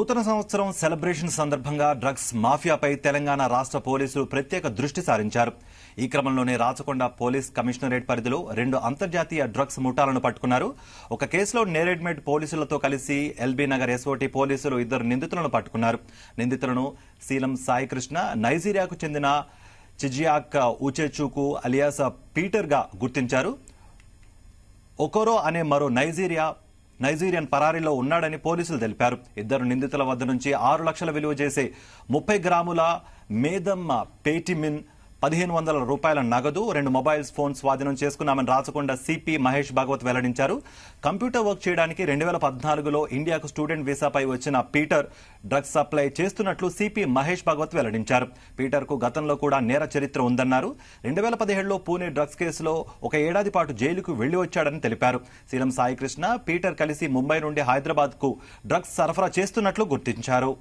నూతన సంవత్సరం సెలబ్రేషన్ సందర్భంగా డ్రగ్స్ మాఫియాపై తెలంగాణ రాష్ట్ర పోలీసులు ప్రత్యేక దృష్టి సారించారు ఈ క్రమంలోనే రాచకొండ పోలీస్ కమిషనరేట్ పరిధిలో రెండు అంతర్జాతీయ డ్రగ్స్ ముఠాలను పట్టుకున్నారు ఒక కేసులో నేరేడ్మెట్ పోలీసులతో కలిసి ఎల్బీ నగర్ ఎస్ఓటి పోలీసులు ఇద్దరు నిందితులను పట్టుకున్నారు నిందితులను సీలం సాయికృష్ణ నైజీరియాకు చెందిన చిజియాక్ ఉచెచూకు అలియాస్ పీటర్గా గుర్తించారు ఒకరో అనే మరో నైజీరియా నైజీరియన్ పరారీలో ఉన్నాడని పోలీసులు తెలిపారు ఇద్దరు నిందితుల వద్ద నుంచి ఆరు లక్షల విలువ చేసే ముప్పై గ్రాముల మేదమ్మ పేటిమిన్ పదిహేను వందల రూపాయల నగదు రెండు మొబైల్స్ ఫోన్ స్వాధీనం చేసుకున్నామని రాచకొండ సిపి మహేష్ భాగవత్ వెల్లడించారు కంప్యూటర్ వర్క్ చేయడానికి రెండు వేల పద్నాలుగులో ఇండియాకు స్టూడెంట్ వీసాపై వచ్చిన పీటర్ డ్రగ్స్ సప్లై చేస్తున్నట్లు సిపి మహేష్ భాగవత్ వెల్లడించారు పీటర్కు గతంలో కూడా నేర చరిత్ర ఉందన్నారు రెండు వేల పదిహేడులో పూణే డ్రగ్స్ కేసులో ఒక ఏడాది పాటు జైలుకు వెళ్లి వచ్చాడని తెలిపారు సీలం సాయికృష్ణ పీటర్ కలిసి ముంబై నుండి హైదరాబాద్కు డ్రగ్స్ సరఫరా చేస్తున్నట్లు గుర్తించారు